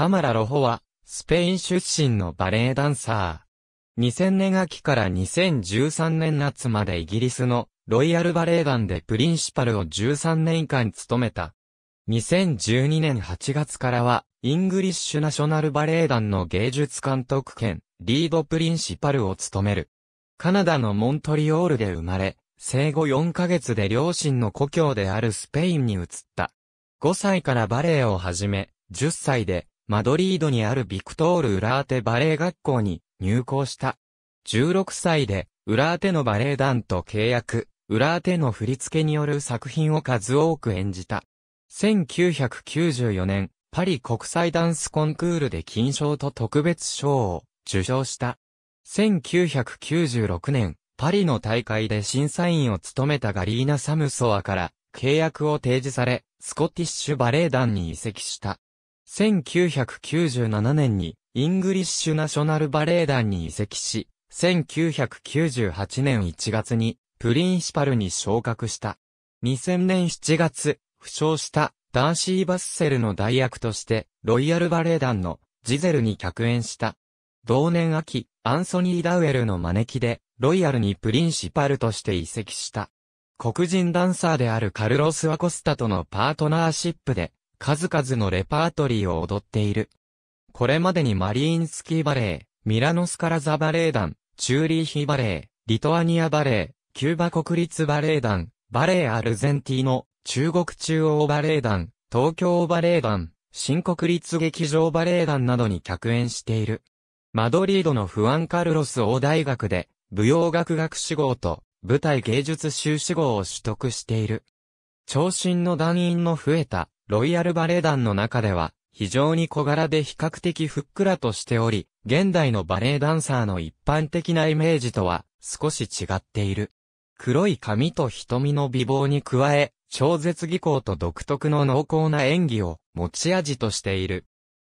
タマラ・ロホは、スペイン出身のバレエダンサー。2000年秋から2013年夏までイギリスのロイヤルバレエ団でプリンシパルを13年間務めた。2012年8月からは、イングリッシュナショナルバレエ団の芸術監督兼、リードプリンシパルを務める。カナダのモントリオールで生まれ、生後4ヶ月で両親の故郷であるスペインに移った。5歳からバレエを始め、10歳でマドリードにあるビクトール・ウラーテバレエ学校に入校した。16歳で、ウラーテのバレエ団と契約、ウラーテの振り付けによる作品を数多く演じた。1994年、パリ国際ダンスコンクールで金賞と特別賞を受賞した。1996年、パリの大会で審査員を務めたガリーナ・サムソワから契約を提示され、スコティッシュバレエ団に移籍した。1997年にイングリッシュナショナルバレエ団に移籍し、1998年1月にプリンシパルに昇格した。2000年7月、負傷したダーシー・バッセルの代役としてロイヤルバレエ団のジゼルに客演した。同年秋、アンソニー・ダウエルの招きでロイヤルにプリンシパルとして移籍した。黒人ダンサーであるカルロス・アコスタとのパートナーシップで数々のレパートリーを踊っている。これまでにマリーンスキーバレー、ミラノスカラザバレエ団、チューリーヒバレー、リトアニアバレー、キューバ国立バレエ団、バレーアルゼンティーノ、中国中央バレエ団、東京バレエ団、新国立劇場バレエ団などに客演している。マドリードのフアンカルロス王大学で、舞踊学学士号と、舞台芸術修士号を取得している。長身の団員の増えた、ロイヤルバレエ団の中では、非常に小柄で比較的ふっくらとしており、現代のバレエダンサーの一般的なイメージとは少し違っている。黒い髪と瞳の美貌に加え、超絶技巧と独特の濃厚な演技を持ち味としている。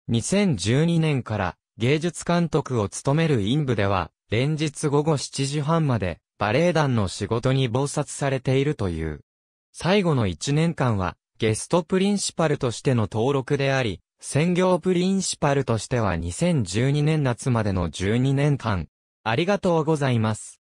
2012年から芸術監督を務めるイン部では、連日午後7時半までバレエ団の仕事に忙殺されているという。最後の1年間はゲストプリンシパルとしての登録であり、専業プリンシパルとしては2012年夏までの12年間。ありがとうございます。